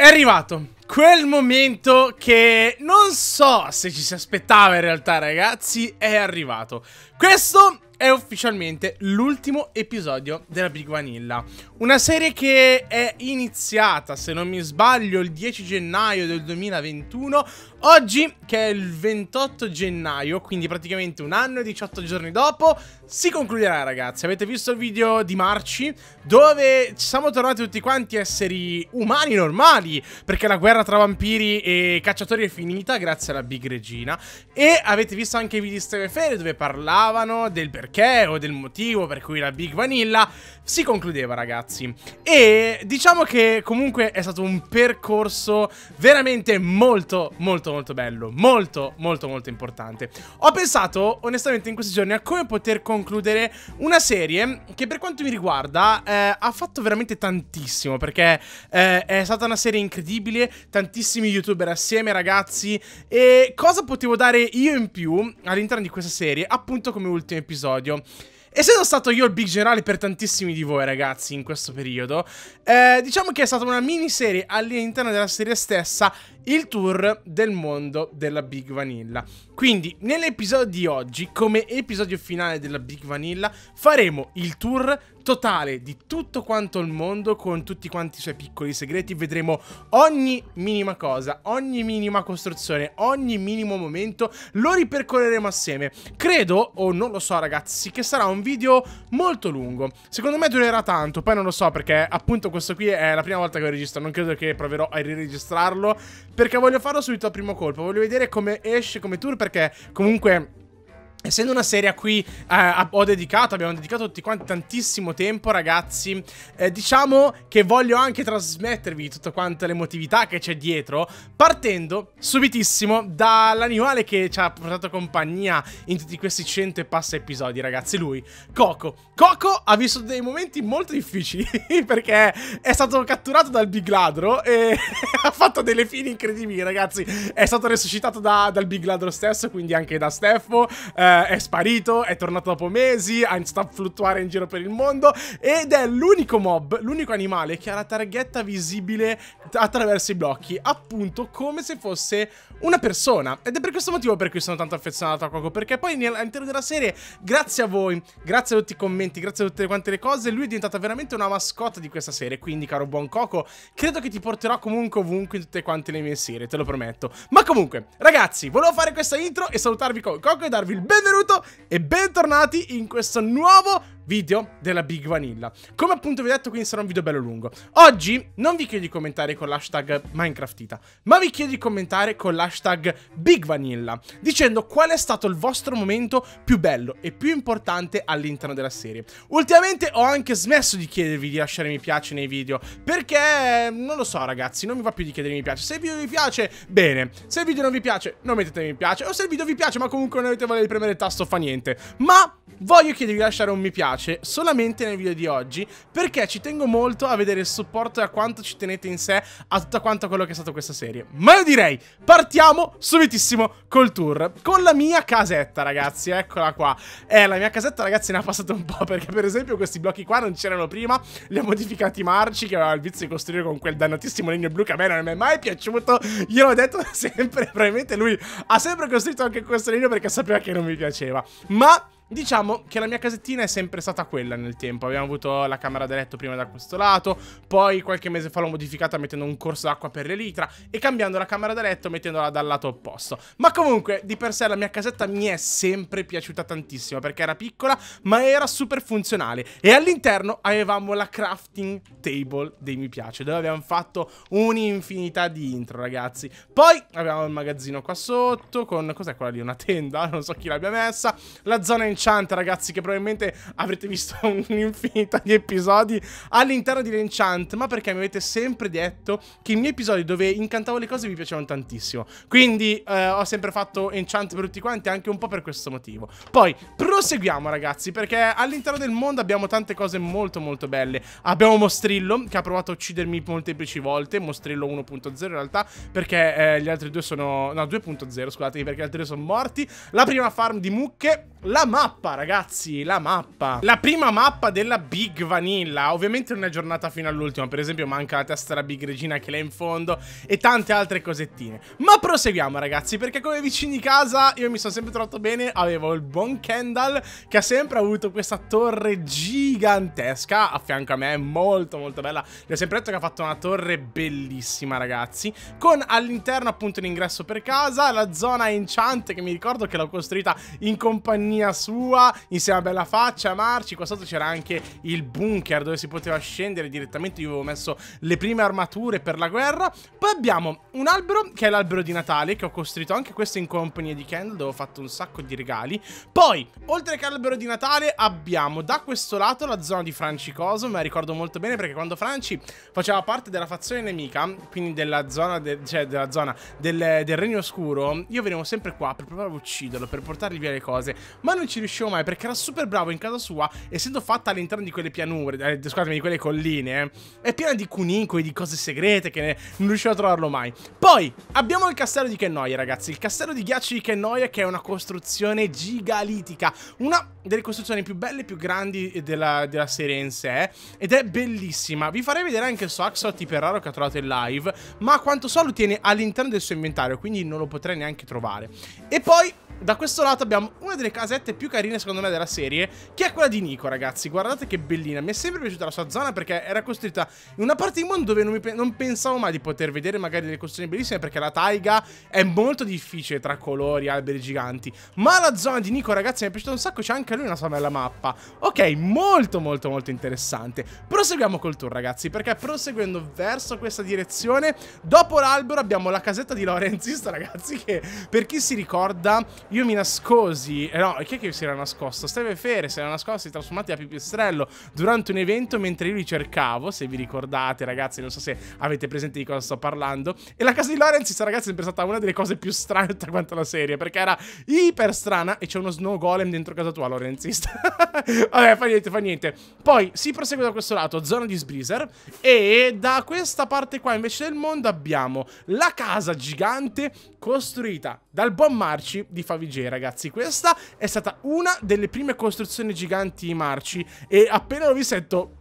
È arrivato quel momento che non so se ci si aspettava in realtà ragazzi, è arrivato. Questo è ufficialmente l'ultimo episodio della Big Vanilla. Una serie che è iniziata, se non mi sbaglio, il 10 gennaio del 2021. Oggi, che è il 28 gennaio, quindi praticamente un anno e 18 giorni dopo, si concluderà, ragazzi. Avete visto il video di Marci, dove ci siamo tornati tutti quanti esseri umani normali, perché la guerra tra vampiri e cacciatori è finita, grazie alla Big Regina. E avete visto anche i video di Steve Fere, dove parlavano del perché perché o del motivo per cui la Big Vanilla si concludeva ragazzi e diciamo che comunque è stato un percorso veramente molto molto molto bello molto molto molto importante ho pensato onestamente in questi giorni a come poter concludere una serie che per quanto mi riguarda eh, ha fatto veramente tantissimo perché eh, è stata una serie incredibile tantissimi youtuber assieme ragazzi e cosa potevo dare io in più all'interno di questa serie appunto come ultimo episodio episodio. Essendo stato io il big generale per tantissimi di voi ragazzi in questo periodo, eh, diciamo che è stata una miniserie all'interno della serie stessa il tour del mondo della Big Vanilla. Quindi nell'episodio di oggi, come episodio finale della Big Vanilla, faremo il tour totale di tutto quanto il mondo con tutti quanti i suoi piccoli segreti. Vedremo ogni minima cosa, ogni minima costruzione, ogni minimo momento. Lo ripercorreremo assieme. Credo, o non lo so ragazzi, che sarà un video molto lungo. Secondo me durerà tanto, poi non lo so perché appunto questo qui è la prima volta che lo registro. Non credo che proverò a riregistrarlo perché voglio farlo subito a primo colpo. Voglio vedere come esce come tour perché comunque Essendo una serie a cui eh, ho dedicato, abbiamo dedicato tutti quanti tantissimo tempo ragazzi, eh, diciamo che voglio anche trasmettervi tutta quanta l'emotività che c'è dietro, partendo subitissimo dall'animale che ci ha portato compagnia in tutti questi cento e passa episodi ragazzi, lui, Coco. Coco ha vissuto dei momenti molto difficili perché è stato catturato dal Big Ladro e ha fatto delle fini incredibili ragazzi, è stato resuscitato da, dal Big Ladro stesso, quindi anche da Steffo. Eh, eh, è sparito, è tornato dopo mesi, sta a fluttuare in giro per il mondo ed è l'unico mob, l'unico animale che ha la targhetta visibile attraverso i blocchi, appunto come se fosse una persona. Ed è per questo motivo per cui sono tanto affezionato a Coco, perché poi all'interno della serie, grazie a voi, grazie a tutti i commenti, grazie a tutte quante le cose, lui è diventata veramente una mascotte di questa serie, quindi caro buon Coco, credo che ti porterò comunque ovunque in tutte quante le mie serie, te lo prometto. Ma comunque, ragazzi, volevo fare questa intro e salutarvi con Coco e darvi il benvenuto benvenuto e bentornati in questo nuovo video della Big Vanilla. Come appunto vi ho detto, quindi sarà un video bello lungo. Oggi non vi chiedo di commentare con l'hashtag Minecraftita, ma vi chiedo di commentare con l'hashtag Big Vanilla, dicendo qual è stato il vostro momento più bello e più importante all'interno della serie. Ultimamente ho anche smesso di chiedervi di lasciare mi piace nei video, perché non lo so ragazzi, non mi va più di chiedere mi piace. Se il video vi piace, bene. Se il video non vi piace, non mettete mi piace. O se il video vi piace, ma comunque non avete voglia di premere il tasto, fa niente. Ma voglio chiedervi di lasciare un mi piace efficace solamente nel video di oggi perché ci tengo molto a vedere il supporto e a quanto ci tenete in sé a tutta quanto quello che è stato questa serie. Ma io direi partiamo subitissimo col tour con la mia casetta ragazzi, eccola qua. Eh, la mia casetta ragazzi ne ha passato un po' perché per esempio questi blocchi qua non c'erano prima, li ho modificati Marci che aveva il vizio di costruire con quel dannatissimo legno blu che a me non mi è mai piaciuto, gliel'ho detto da sempre, probabilmente lui ha sempre costruito anche questo legno perché sapeva che non mi piaceva. Ma Diciamo che la mia casettina è sempre stata quella nel tempo. Abbiamo avuto la camera da letto prima da questo lato, poi qualche mese fa l'ho modificata mettendo un corso d'acqua per l'elitra e cambiando la camera da letto mettendola dal lato opposto. Ma comunque, di per sé la mia casetta mi è sempre piaciuta tantissimo perché era piccola, ma era super funzionale e all'interno avevamo la crafting table dei mi piace, dove abbiamo fatto un'infinità di intro, ragazzi. Poi avevamo il magazzino qua sotto con cos'è quella lì, una tenda, non so chi l'abbia messa, la zona in Lanciante, ragazzi, che probabilmente avrete visto un'infinità di episodi all'interno di Lanciant, ma perché mi avete sempre detto che i miei episodi dove incantavo le cose vi piacevano tantissimo. Quindi eh, ho sempre fatto Enchant per tutti quanti, anche un po' per questo motivo. Poi, proseguiamo, ragazzi, perché all'interno del mondo abbiamo tante cose molto molto belle. Abbiamo Mostrillo, che ha provato a uccidermi molteplici volte, Mostrillo 1.0 in realtà, perché eh, gli altri due sono... no, 2.0, scusatemi, perché gli altri due sono morti. La prima farm di mucche, la mappa mappa, ragazzi, la mappa. La prima mappa della Big Vanilla. Ovviamente non è aggiornata fino all'ultima, per esempio manca la testa della Big Regina che è in fondo e tante altre cosettine. Ma proseguiamo, ragazzi, perché come vicini di casa io mi sono sempre trovato bene. Avevo il buon Kendall che ha sempre avuto questa torre gigantesca a fianco a me, molto molto bella. Le ho sempre detto che ha fatto una torre bellissima, ragazzi, con all'interno appunto l'ingresso per casa, la zona enchant che mi ricordo che l'ho costruita in compagnia sua sua, insieme a Bella Faccia, Marci. Qua sotto c'era anche il bunker dove si poteva scendere direttamente. Io avevo messo le prime armature per la guerra. Poi abbiamo un albero, che è l'albero di Natale, che ho costruito anche questo in compagnia di Kendall, dove ho fatto un sacco di regali. Poi, oltre che l'albero di Natale, abbiamo da questo lato la zona di Franci Coso. Me la ricordo molto bene perché quando Franci faceva parte della fazione nemica, quindi della zona, de cioè della zona del, del Regno Oscuro, io venivo sempre qua per provare a ucciderlo, per portargli via le cose. Ma non ci riuscivo riuscivo mai perché era super bravo in casa sua, essendo fatta all'interno di quelle pianure, eh, scusatemi, di quelle colline, eh, è piena di cunicoli, di cose segrete che ne, non riuscivo a trovarlo mai. Poi abbiamo il castello di Kennoia, ragazzi, il castello di ghiaccio di Kennoia che è una costruzione gigalitica, una delle costruzioni più belle e più grandi della, della, serie in sé, ed è bellissima. Vi farei vedere anche il suo Axot Iperraro che ha trovato in live, ma quanto so lo tiene all'interno del suo inventario, quindi non lo potrei neanche trovare. E poi da questo lato abbiamo una delle casette più carine secondo me della serie Che è quella di Nico ragazzi Guardate che bellina Mi è sempre piaciuta la sua zona perché era costruita in una parte di mondo dove non, mi, non pensavo mai di poter vedere magari delle costruzioni bellissime Perché la taiga è molto difficile tra colori, alberi giganti Ma la zona di Nico ragazzi mi è piaciuta un sacco C'è anche lui una sua bella mappa Ok molto molto molto interessante Proseguiamo col tour ragazzi perché proseguendo verso questa direzione Dopo l'albero abbiamo la casetta di Lorenzista ragazzi che per chi si ricorda io mi nascosi. Eh no, chi è che si era nascosto? Steve Fere si era nascosto, si è trasformato da pipistrello durante un evento mentre io li cercavo. Se vi ricordate, ragazzi, non so se avete presente di cosa sto parlando. E la casa di Lawrence, ragazzi, è sempre stata una delle cose più strane di tutta la serie. Perché era iper strana e c'è uno snow golem dentro casa tua, Lorenzista. Vabbè, fa niente, fa niente. Poi si prosegue da questo lato, zona di Sbreezer. E da questa parte qua invece del mondo abbiamo la casa gigante costruita dal buon Marci di Favigé, ragazzi. Questa è stata una delle prime costruzioni giganti Marci. E appena l'ho vista ho detto...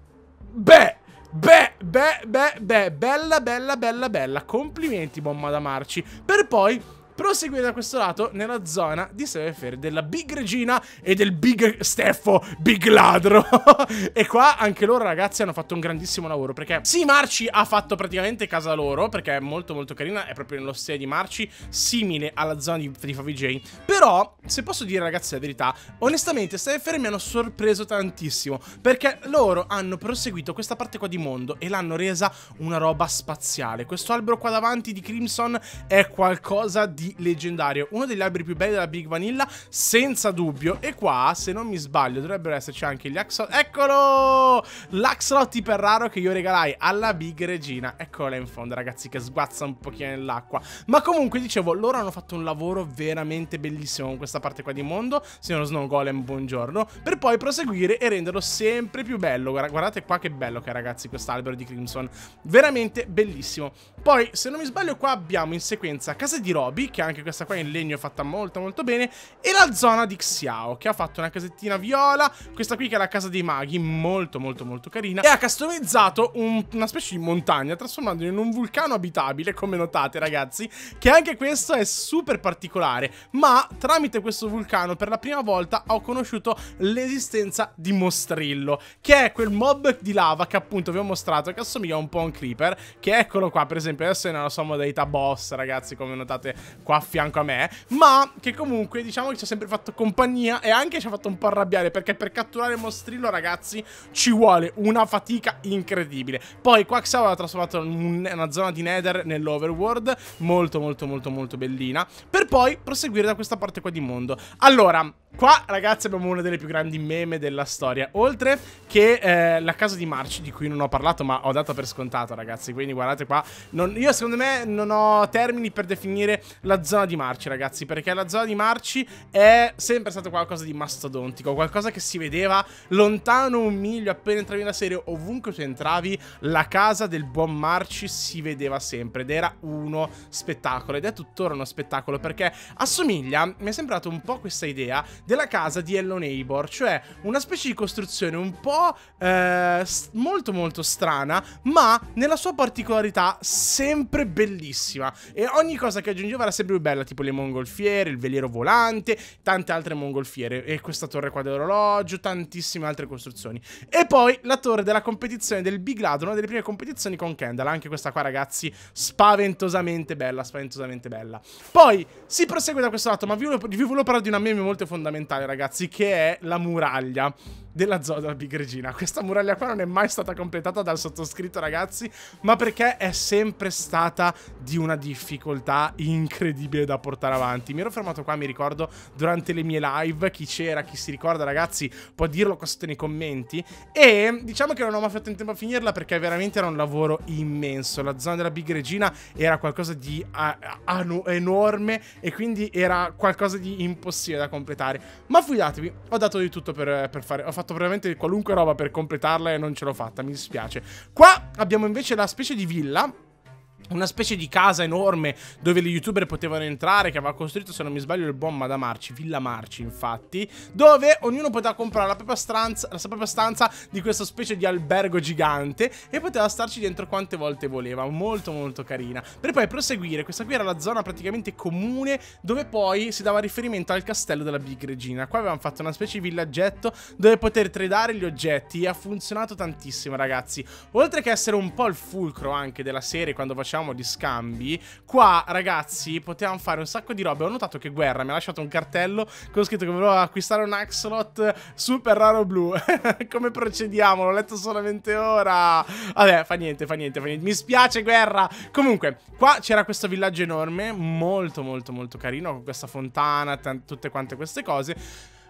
Beh! Beh, beh, beh, beh, bella, bella, bella, bella. Complimenti, bomba da Marci. Per poi proseguire da questo lato nella zona di Sefer della Big Regina e del Big Steffo, Big Ladro. e qua anche loro ragazzi hanno fatto un grandissimo lavoro perché sì, Marci ha fatto praticamente casa loro perché è molto molto carina, è proprio nello stile di Marci, simile alla zona di, di Favij. Però, se posso dire ragazzi la verità, onestamente Sefer mi hanno sorpreso tantissimo perché loro hanno proseguito questa parte qua di mondo e l'hanno resa una roba spaziale. Questo albero qua davanti di Crimson è qualcosa di di leggendario, uno degli alberi più belli della Big Vanilla, senza dubbio. E qua, se non mi sbaglio, dovrebbero esserci anche gli axolotl. Eccolo! L'axolotl iper raro che io regalai alla Big Regina. Eccola in fondo, ragazzi, che sguazza un pochino nell'acqua. Ma comunque, dicevo, loro hanno fatto un lavoro veramente bellissimo con questa parte qua di mondo. Signor Snow Golem, buongiorno. Per poi proseguire e renderlo sempre più bello. Guardate qua che bello che è, ragazzi, quest'albero di Crimson. Veramente bellissimo. Poi, se non mi sbaglio, qua abbiamo in sequenza Casa di Roby, che che anche questa qua in legno è fatta molto molto bene. E la zona di Xiao, che ha fatto una casettina viola. Questa qui che è la casa dei maghi, molto molto molto carina. E ha customizzato un, una specie di montagna, trasformandolo in un vulcano abitabile, come notate ragazzi. Che anche questo è super particolare. Ma tramite questo vulcano, per la prima volta, ho conosciuto l'esistenza di Mostrillo. Che è quel mob di lava che appunto vi ho mostrato, che assomiglia un po' a un creeper. Che eccolo qua, per esempio, adesso è nella sua modalità boss, ragazzi, come notate qua a fianco a me, ma che comunque diciamo che ci ha sempre fatto compagnia e anche ci ha fatto un po' arrabbiare perché per catturare il mostrillo ragazzi ci vuole una fatica incredibile. Poi qua Quaxau aveva trasformato una zona di Nether nell'overworld, molto molto molto molto bellina, per poi proseguire da questa parte qua di mondo. Allora, Qua, ragazzi, abbiamo una delle più grandi meme della storia. Oltre che eh, la casa di March, di cui non ho parlato, ma ho dato per scontato, ragazzi. Quindi guardate qua. Non, io, secondo me, non ho termini per definire la zona di Marci, ragazzi. Perché la zona di Marci è sempre stato qualcosa di mastodontico. Qualcosa che si vedeva lontano un miglio appena entravi nella serie. Ovunque tu entravi, la casa del buon Marci si vedeva sempre. Ed era uno spettacolo. Ed è tuttora uno spettacolo perché assomiglia, mi è sembrato un po' questa idea della casa di Hello Neighbor, cioè una specie di costruzione un po' eh, molto molto strana, ma nella sua particolarità sempre bellissima e ogni cosa che aggiungeva era sempre più bella, tipo le mongolfiere, il veliero volante, tante altre mongolfiere e questa torre qua dell'orologio, tantissime altre costruzioni. E poi la torre della competizione del Big Ladro, una delle prime competizioni con Kendall, anche questa qua ragazzi spaventosamente bella, spaventosamente bella. Poi si prosegue da questo lato, ma vi, volevo, vi volevo parlare di una meme molto fondamentale fondamentale, ragazzi, che è la muraglia della zona della Bigregina. Questa muraglia qua non è mai stata completata dal sottoscritto, ragazzi, ma perché è sempre stata di una difficoltà incredibile da portare avanti. Mi ero fermato qua, mi ricordo, durante le mie live, chi c'era, chi si ricorda, ragazzi, può dirlo qua sotto nei commenti. E diciamo che non ho mai fatto in tempo a finirla perché veramente era un lavoro immenso. La zona della Bigregina era qualcosa di enorme e quindi era qualcosa di impossibile da completare fare. Ma fidatevi, ho dato di tutto per, per fare. Ho fatto veramente qualunque roba per completarla e non ce l'ho fatta, mi dispiace. Qua abbiamo invece la specie di villa una specie di casa enorme dove gli youtuber potevano entrare che aveva costruito se non mi sbaglio il buon Madamarci, Villa Marci infatti dove ognuno poteva comprare la propria, stanza, la propria stanza di questa specie di albergo gigante e poteva starci dentro quante volte voleva molto molto carina per poi proseguire questa qui era la zona praticamente comune dove poi si dava riferimento al castello della Big Regina qua avevamo fatto una specie di villaggetto dove poter tradare gli oggetti e ha funzionato tantissimo ragazzi oltre che essere un po' il fulcro anche della serie quando facciamo diciamo, di scambi. Qua, ragazzi, potevamo fare un sacco di robe. Ho notato che Guerra mi ha lasciato un cartello con scritto che volevo acquistare un Axolot super raro blu. Come procediamo? L'ho letto solamente ora. Vabbè, fa niente, fa niente, fa niente. Mi spiace, Guerra. Comunque, qua c'era questo villaggio enorme, molto, molto, molto carino, con questa fontana, tutte quante queste cose.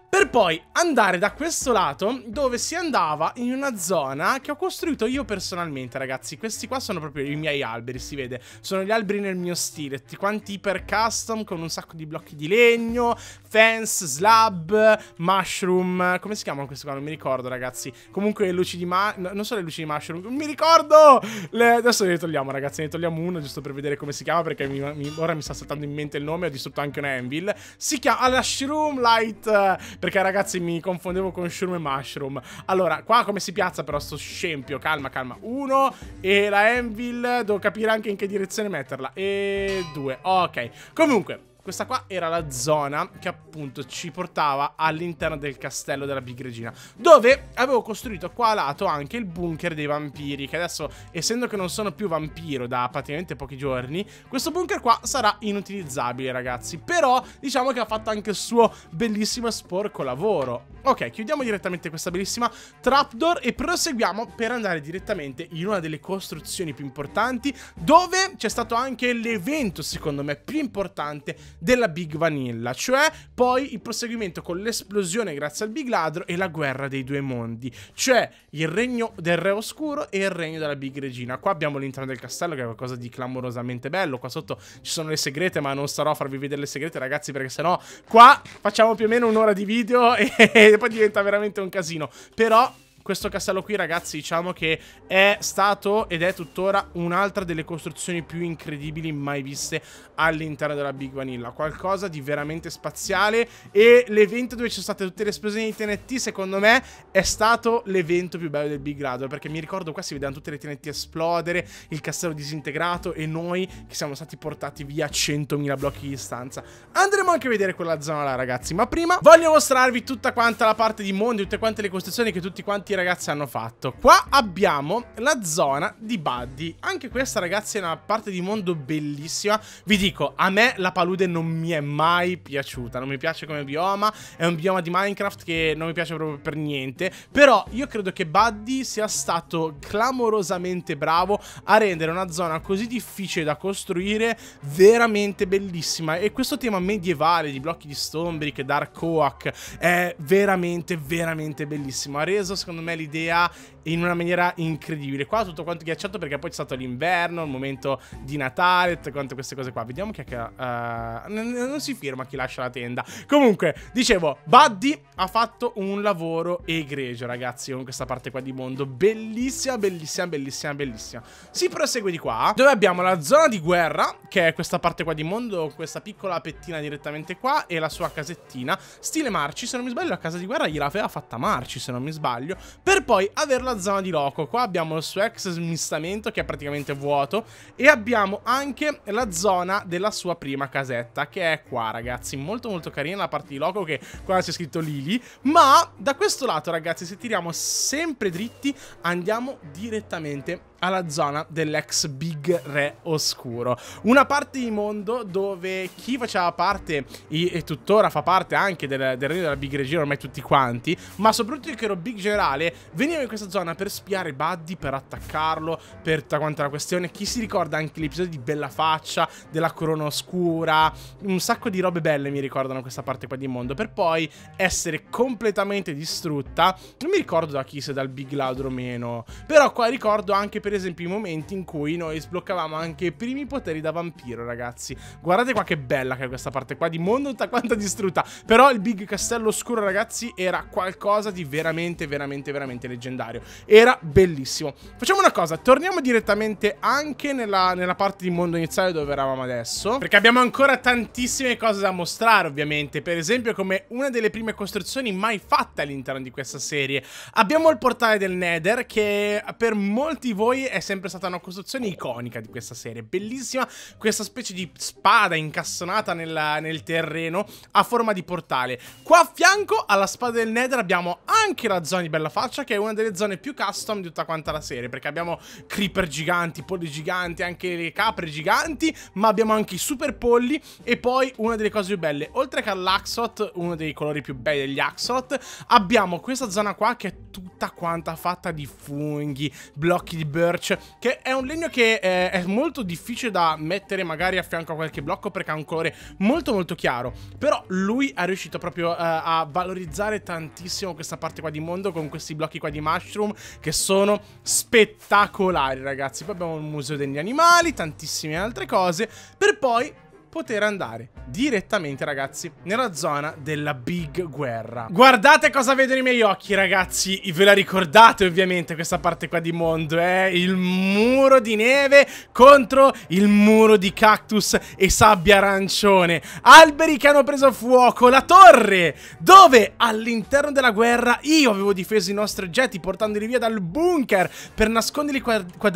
Per poi andare da questo lato dove si andava in una zona che ho costruito io personalmente ragazzi Questi qua sono proprio i miei alberi si vede Sono gli alberi nel mio stile Tutti quanti iper custom con un sacco di blocchi di legno Fence, slab, mushroom Come si chiamano questi qua? Non mi ricordo ragazzi Comunque le luci di ma... non so le luci di mushroom Non mi ricordo! Le... Adesso ne togliamo ragazzi Ne togliamo uno giusto per vedere come si chiama Perché mi, mi... ora mi sta saltando in mente il nome Ho distrutto anche un anvil Si chiama... Ah, la shroom light perché ragazzi mi confondevo con Shroom e Mushroom. Allora, qua come si piazza però sto scempio? Calma, calma. Uno e la Anvil, devo capire anche in che direzione metterla. E due, ok. Comunque, questa qua era la zona che appunto ci portava all'interno del castello della Big Regina Dove avevo costruito qua a lato anche il bunker dei vampiri Che adesso, essendo che non sono più vampiro da praticamente pochi giorni Questo bunker qua sarà inutilizzabile ragazzi Però diciamo che ha fatto anche il suo bellissimo e sporco lavoro Ok, chiudiamo direttamente questa bellissima trapdoor E proseguiamo per andare direttamente in una delle costruzioni più importanti Dove c'è stato anche l'evento secondo me più importante della Big Vanilla, cioè poi il proseguimento con l'esplosione grazie al Big Ladro e la guerra dei due mondi, cioè il regno del Re Oscuro e il regno della Big Regina. Qua abbiamo l'interno del castello che è qualcosa di clamorosamente bello, qua sotto ci sono le segrete, ma non starò a farvi vedere le segrete ragazzi perché sennò qua facciamo più o meno un'ora di video e, e poi diventa veramente un casino, però questo castello qui, ragazzi, diciamo che è stato ed è tuttora un'altra delle costruzioni più incredibili mai viste all'interno della Big Vanilla. Qualcosa di veramente spaziale e l'evento dove ci sono state tutte le esplosioni di TNT, secondo me, è stato l'evento più bello del Big Radio, perché mi ricordo qua si vedevano tutte le TNT esplodere, il castello disintegrato e noi che siamo stati portati via a 100.000 blocchi di distanza. Andremo anche a vedere quella zona là, ragazzi, ma prima voglio mostrarvi tutta quanta la parte di mondi, tutte quante le costruzioni che tutti quanti ragazzi hanno fatto. Qua abbiamo la zona di Buddy. Anche questa ragazzi è una parte di mondo bellissima. Vi dico, a me la palude non mi è mai piaciuta. Non mi piace come bioma. È un bioma di Minecraft che non mi piace proprio per niente. Però io credo che Buddy sia stato clamorosamente bravo a rendere una zona così difficile da costruire veramente bellissima. E questo tema medievale di blocchi di Stombrick, Dark Oak è veramente, veramente bellissimo. Ha reso, secondo me, me l'idea in una maniera incredibile. Qua tutto quanto ghiacciato perché poi c'è stato l'inverno, il momento di Natale, tutte quante queste cose qua. Vediamo chi è che... Uh, non si firma chi lascia la tenda. Comunque, dicevo, Buddy ha fatto un lavoro egregio, ragazzi, con questa parte qua di mondo. Bellissima, bellissima, bellissima, bellissima. Si prosegue di qua, dove abbiamo la zona di guerra, che è questa parte qua di mondo, questa piccola pettina direttamente qua, e la sua casettina. Stile Marci, se non mi sbaglio, la casa di guerra gliela aveva fatta Marci, se non mi sbaglio per poi avere la zona di loco. Qua abbiamo il suo ex smistamento che è praticamente vuoto e abbiamo anche la zona della sua prima casetta che è qua ragazzi, molto molto carina la parte di loco che qua c'è scritto Lily, ma da questo lato ragazzi se tiriamo sempre dritti andiamo direttamente alla zona dell'ex Big Re Oscuro. Una parte di mondo dove chi faceva parte e tuttora fa parte anche del, del regno della Big Regina, ormai tutti quanti, ma soprattutto il che ero Big Generale, veniva in questa zona per spiare Buddy, per attaccarlo, per tutta quanta la questione. Chi si ricorda anche l'episodio di Bella Faccia, della Corona Oscura, un sacco di robe belle mi ricordano questa parte qua di mondo, per poi essere completamente distrutta. Non mi ricordo da chi, se dal Big Loud o meno, però qua ricordo anche per per esempio i momenti in cui noi sbloccavamo anche i primi poteri da vampiro, ragazzi. Guardate qua che bella che è questa parte qua di mondo tutta quanta distrutta. Però il Big Castello Oscuro, ragazzi, era qualcosa di veramente, veramente, veramente leggendario. Era bellissimo. Facciamo una cosa, torniamo direttamente anche nella, nella parte di mondo iniziale dove eravamo adesso. Perché abbiamo ancora tantissime cose da mostrare, ovviamente. Per esempio, come una delle prime costruzioni mai fatte all'interno di questa serie. Abbiamo il portale del Nether che per molti di voi noi è sempre stata una costruzione iconica di questa serie, bellissima questa specie di spada incastonata nella, nel terreno a forma di portale. Qua a fianco alla spada del Nether abbiamo anche la zona di Bella Faccia che è una delle zone più custom di tutta quanta la serie perché abbiamo creeper giganti, polli giganti, anche le capre giganti, ma abbiamo anche i super polli e poi una delle cose più belle, oltre che all'Axot, uno dei colori più belli degli Axolot, abbiamo questa zona qua che è tutta quanta fatta di funghi, blocchi di bird birch, che è un legno che eh, è molto difficile da mettere magari a fianco a qualche blocco perché ha un colore molto molto chiaro, però lui è riuscito proprio eh, a valorizzare tantissimo questa parte qua di mondo con questi blocchi qua di mushroom che sono spettacolari ragazzi. Poi abbiamo il museo degli animali, tantissime altre cose, per poi poter andare direttamente, ragazzi, nella zona della Big Guerra. Guardate cosa vedo nei miei occhi, ragazzi. Ve la ricordate, ovviamente, questa parte qua di mondo, eh? Il muro di neve contro il muro di cactus e sabbia arancione. Alberi che hanno preso fuoco, la torre, dove all'interno della guerra io avevo difeso i nostri oggetti portandoli via dal bunker per nasconderli qua, qua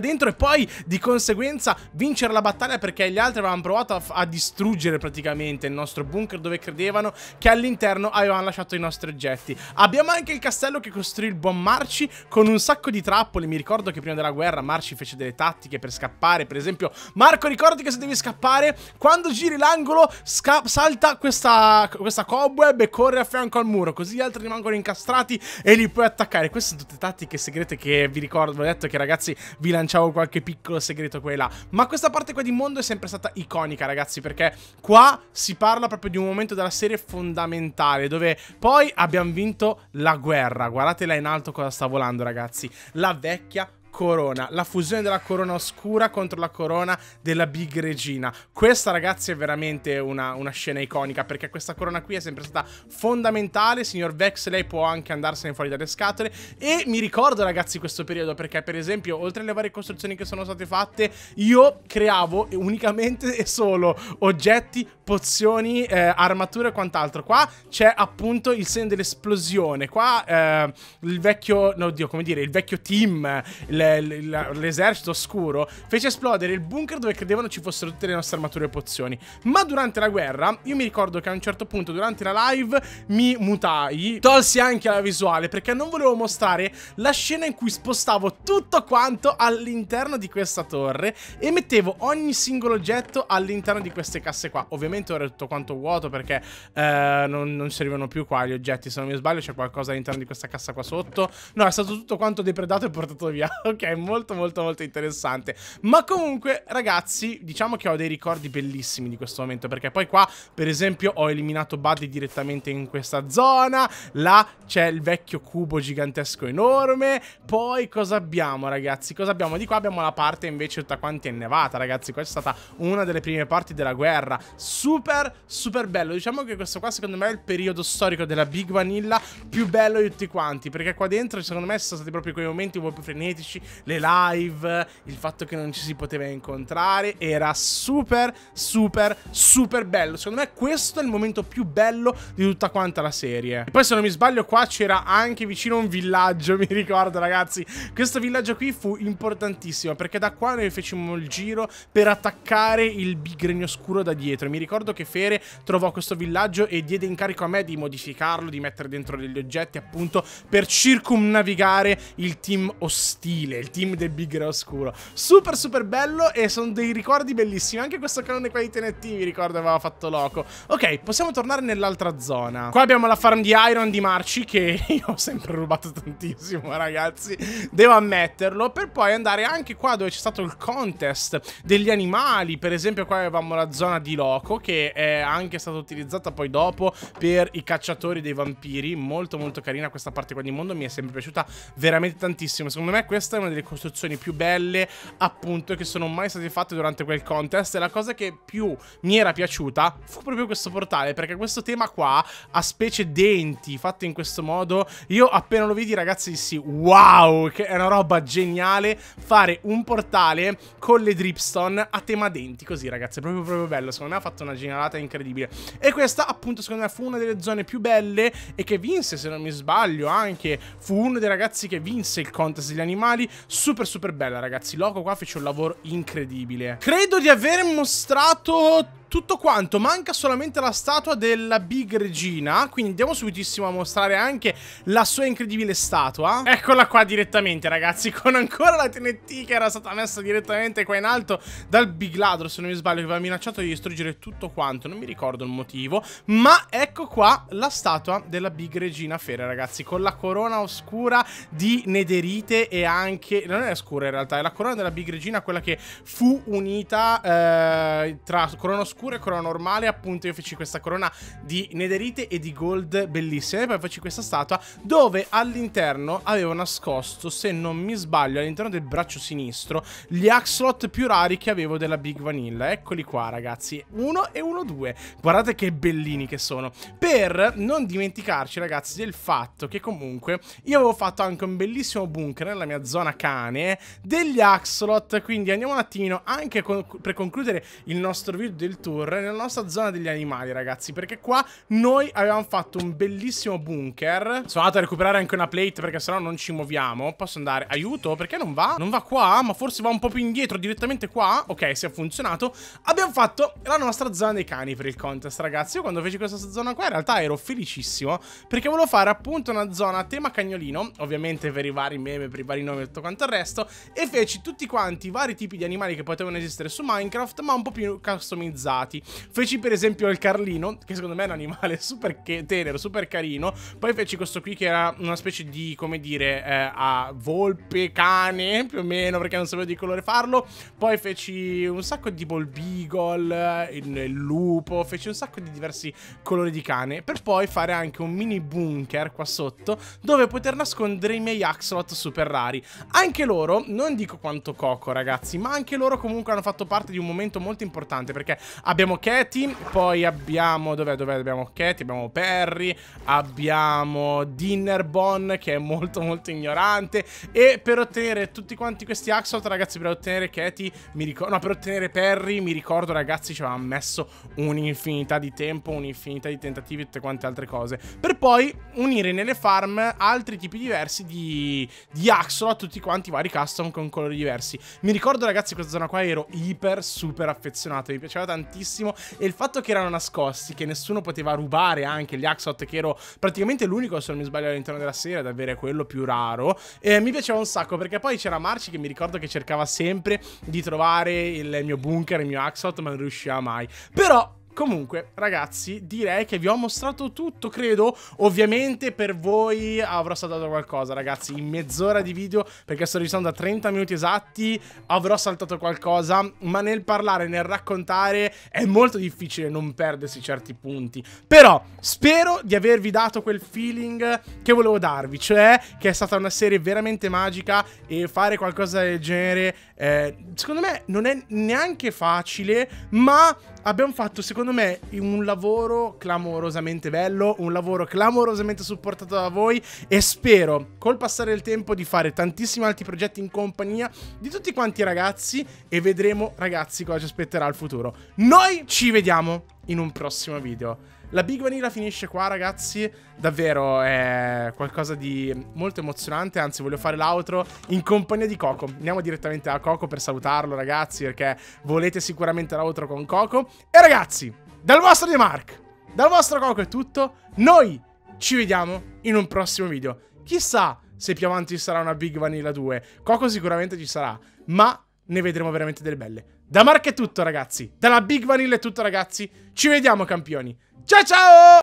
dentro e poi, di conseguenza, vincere la battaglia perché gli altri avevano provato a a, distruggere praticamente il nostro bunker dove credevano che all'interno avevano lasciato i nostri oggetti. Abbiamo anche il castello che costruì il buon Marci con un sacco di trappole. Mi ricordo che prima della guerra Marci fece delle tattiche per scappare. Per esempio, Marco, ricordi che se devi scappare, quando giri l'angolo, salta questa, questa cobweb e corre a fianco al muro. Così gli altri rimangono incastrati e li puoi attaccare. Queste sono tutte tattiche segrete che vi ricordo. Vi Ho detto che ragazzi vi lanciavo qualche piccolo segreto qua e là. Ma questa parte qua di mondo è sempre stata iconica, ragazzi, perché qua si parla proprio di un momento della serie fondamentale, dove poi abbiamo vinto la guerra. Guardatela in alto cosa sta volando, ragazzi. La vecchia corona, la fusione della corona oscura contro la corona della Big Regina. Questa ragazzi è veramente una, una, scena iconica perché questa corona qui è sempre stata fondamentale, signor Vex lei può anche andarsene fuori dalle scatole e mi ricordo ragazzi questo periodo perché per esempio oltre alle varie costruzioni che sono state fatte io creavo unicamente e solo oggetti, pozioni, eh, armature e quant'altro. Qua c'è appunto il segno dell'esplosione, qua eh, il vecchio, no oddio come dire, il vecchio team, il l'esercito oscuro fece esplodere il bunker dove credevano ci fossero tutte le nostre armature e pozioni. Ma durante la guerra, io mi ricordo che a un certo punto, durante la live, mi mutai, tolsi anche la visuale perché non volevo mostrare la scena in cui spostavo tutto quanto all'interno di questa torre e mettevo ogni singolo oggetto all'interno di queste casse qua. Ovviamente ora è tutto quanto vuoto perché eh, non, non servivano più qua gli oggetti, se non mi sbaglio c'è qualcosa all'interno di questa cassa qua sotto. No, è stato tutto quanto depredato e portato via. ok, molto molto molto interessante. Ma comunque, ragazzi, diciamo che ho dei ricordi bellissimi di questo momento, perché poi qua, per esempio, ho eliminato Buddy direttamente in questa zona, là c'è il vecchio cubo gigantesco enorme, poi cosa abbiamo, ragazzi? Cosa abbiamo? Di qua abbiamo la parte invece tutta quanti è nevata, ragazzi, qua è stata una delle prime parti della guerra, super super bello, diciamo che questo qua secondo me è il periodo storico della Big Vanilla più bello di tutti quanti, perché qua dentro secondo me sono stati proprio quei momenti un po' più frenetici, le live, il fatto che non ci si poteva incontrare, era super, super, super bello. Secondo me questo è il momento più bello di tutta quanta la serie. E poi se non mi sbaglio qua c'era anche vicino un villaggio, mi ricordo ragazzi. Questo villaggio qui fu importantissimo perché da qua noi fecimo il giro per attaccare il big regno scuro da dietro. E mi ricordo che Fere trovò questo villaggio e diede incarico a me di modificarlo, di mettere dentro degli oggetti appunto per circumnavigare il team ostile incredibile, il team del Big Re Oscuro. Super super bello e sono dei ricordi bellissimi. Anche questo canone qua di TNT mi ricordo aveva fatto loco. Ok, possiamo tornare nell'altra zona. Qua abbiamo la farm di Iron di Marci che io ho sempre rubato tantissimo, ragazzi. Devo ammetterlo. Per poi andare anche qua dove c'è stato il contest degli animali. Per esempio qua avevamo la zona di Loco che è anche stata utilizzata poi dopo per i cacciatori dei vampiri. Molto molto carina questa parte qua di mondo. Mi è sempre piaciuta veramente tantissimo. Secondo me questa è una delle costruzioni più belle, appunto, che sono mai state fatte durante quel contest. E la cosa che più mi era piaciuta fu proprio questo portale, perché questo tema qua, a specie denti, fatto in questo modo, io appena lo vedi, ragazzi, dissi, wow, che è una roba geniale fare un portale con le dripstone a tema denti, così, ragazzi, è proprio, proprio bello. Secondo me ha fatto una genialata incredibile. E questa, appunto, secondo me fu una delle zone più belle e che vinse, se non mi sbaglio, anche fu uno dei ragazzi che vinse il contest degli animali super super bella ragazzi Loco qua fece un lavoro incredibile Credo di aver mostrato tutto quanto, manca solamente la statua della Big Regina, quindi andiamo subitissimo a mostrare anche la sua incredibile statua. Eccola qua direttamente ragazzi, con ancora la TNT che era stata messa direttamente qua in alto dal Big Ladro, se non mi sbaglio, che aveva minacciato di distruggere tutto quanto, non mi ricordo il motivo, ma ecco qua la statua della Big Regina Fera ragazzi, con la corona oscura di Nederite e anche, non è oscura in realtà, è la corona della Big Regina, quella che fu unita eh, tra corona oscura oscura e corona normale. Appunto, io feci questa corona di nederite e di gold bellissima. E poi feci questa statua dove all'interno avevo nascosto, se non mi sbaglio, all'interno del braccio sinistro, gli axolot più rari che avevo della Big Vanilla. Eccoli qua, ragazzi. Uno e uno, due. Guardate che bellini che sono. Per non dimenticarci, ragazzi, del fatto che comunque io avevo fatto anche un bellissimo bunker nella mia zona cane degli axolot. Quindi andiamo un attimino anche con per concludere il nostro video del tour tour nella nostra zona degli animali, ragazzi, perché qua noi avevamo fatto un bellissimo bunker. Sono andato a recuperare anche una plate perché sennò non ci muoviamo. Posso andare? Aiuto? Perché non va? Non va qua? Ma forse va un po' più indietro, direttamente qua? Ok, si è funzionato. Abbiamo fatto la nostra zona dei cani per il contest, ragazzi. Io quando feci questa zona qua in realtà ero felicissimo perché volevo fare appunto una zona a tema cagnolino, ovviamente per i vari meme, per i vari nomi e tutto quanto il resto, e feci tutti quanti i vari tipi di animali che potevano esistere su Minecraft, ma un po' più customizzati animati. Feci per esempio il Carlino, che secondo me è un animale super tenero, super carino. Poi feci questo qui che era una specie di, come dire, eh, a volpe, cane, più o meno, perché non sapevo di colore farlo. Poi feci un sacco di bolbeagle, il, il lupo, feci un sacco di diversi colori di cane. Per poi fare anche un mini bunker qua sotto, dove poter nascondere i miei axolot super rari. Anche loro, non dico quanto coco ragazzi, ma anche loro comunque hanno fatto parte di un momento molto importante, perché Abbiamo Katie, poi abbiamo... Dov'è, dov'è? Abbiamo Katie, abbiamo Perry, abbiamo Dinnerbon che è molto molto ignorante e per ottenere tutti quanti questi Axolot ragazzi, per ottenere Katie, mi ricordo... No, per ottenere Perry, mi ricordo ragazzi ci avevamo messo un'infinità di tempo, un'infinità di tentativi e tutte quante altre cose. Per poi unire nelle farm altri tipi diversi di, di Axolot, tutti quanti vari custom con colori diversi. Mi ricordo ragazzi questa zona qua ero iper super affezionato, mi piaceva tantissimo tantissimo e il fatto che erano nascosti, che nessuno poteva rubare anche gli Axot, che ero praticamente l'unico, se non mi sbaglio, all'interno della serie ad avere quello più raro, eh, mi piaceva un sacco perché poi c'era Marci che mi ricordo che cercava sempre di trovare il mio bunker, il mio Axot, ma non riusciva mai. Però Comunque, ragazzi, direi che vi ho mostrato tutto, credo. Ovviamente per voi avrò saltato qualcosa, ragazzi. In mezz'ora di video, perché sto registrando da 30 minuti esatti, avrò saltato qualcosa. Ma nel parlare, nel raccontare, è molto difficile non perdersi certi punti. Però, spero di avervi dato quel feeling che volevo darvi. Cioè, che è stata una serie veramente magica e fare qualcosa del genere eh, secondo me non è neanche facile, ma abbiamo fatto, secondo me, un lavoro clamorosamente bello, un lavoro clamorosamente supportato da voi e spero col passare del tempo di fare tantissimi altri progetti in compagnia di tutti quanti i ragazzi e vedremo ragazzi cosa ci aspetterà il futuro. Noi ci vediamo in un prossimo video. La Big Vanilla finisce qua, ragazzi. Davvero è qualcosa di molto emozionante. Anzi, voglio fare l'outro in compagnia di Coco. Andiamo direttamente a Coco per salutarlo, ragazzi, perché volete sicuramente l'outro con Coco. E ragazzi, dal vostro De Mark, dal vostro Coco è tutto. Noi ci vediamo in un prossimo video. Chissà se più avanti ci sarà una Big Vanilla 2. Coco sicuramente ci sarà, ma ne vedremo veramente delle belle. Da Mark è tutto, ragazzi. Dalla Big Vanilla è tutto, ragazzi. Ci vediamo, campioni. ciao ciao。